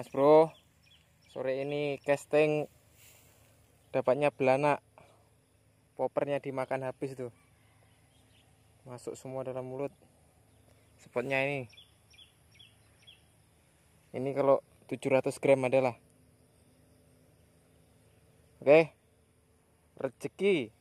Mas Bro. Sore ini casting dapatnya belana Popernya dimakan habis tuh. Masuk semua dalam mulut. Spotnya ini. Ini kalau 700 gram adalah. Oke. Rezeki